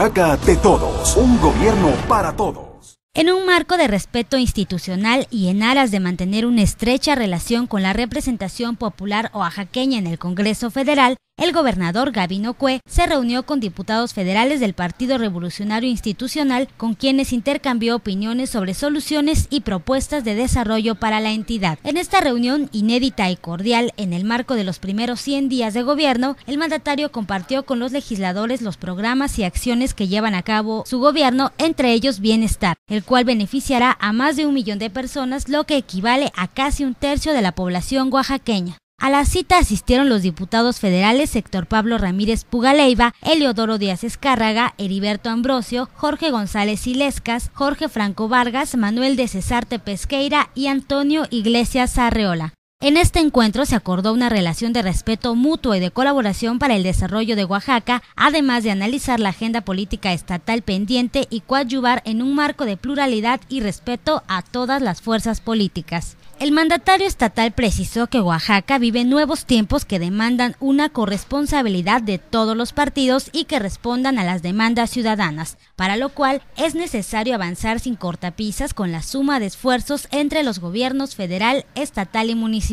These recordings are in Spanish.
Oaxaca de todos, un gobierno para todos. En un marco de respeto institucional y en aras de mantener una estrecha relación con la representación popular oaxaqueña en el Congreso Federal, el gobernador Gavino Cue se reunió con diputados federales del Partido Revolucionario Institucional con quienes intercambió opiniones sobre soluciones y propuestas de desarrollo para la entidad. En esta reunión inédita y cordial en el marco de los primeros 100 días de gobierno, el mandatario compartió con los legisladores los programas y acciones que llevan a cabo su gobierno, entre ellos Bienestar, el cual beneficiará a más de un millón de personas, lo que equivale a casi un tercio de la población oaxaqueña. A la cita asistieron los diputados federales Héctor Pablo Ramírez Pugaleiva, Eleodoro Díaz Escárraga, Heriberto Ambrosio, Jorge González Ilescas, Jorge Franco Vargas, Manuel de Cesarte Pesqueira y Antonio Iglesias Arreola. En este encuentro se acordó una relación de respeto mutuo y de colaboración para el desarrollo de Oaxaca, además de analizar la agenda política estatal pendiente y coadyuvar en un marco de pluralidad y respeto a todas las fuerzas políticas. El mandatario estatal precisó que Oaxaca vive nuevos tiempos que demandan una corresponsabilidad de todos los partidos y que respondan a las demandas ciudadanas, para lo cual es necesario avanzar sin cortapisas con la suma de esfuerzos entre los gobiernos federal, estatal y municipal.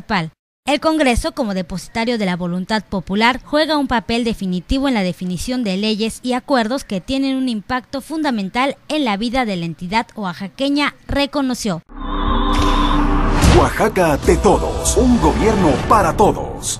El Congreso, como depositario de la voluntad popular, juega un papel definitivo en la definición de leyes y acuerdos que tienen un impacto fundamental en la vida de la entidad oaxaqueña, reconoció. Oaxaca de todos, un gobierno para todos.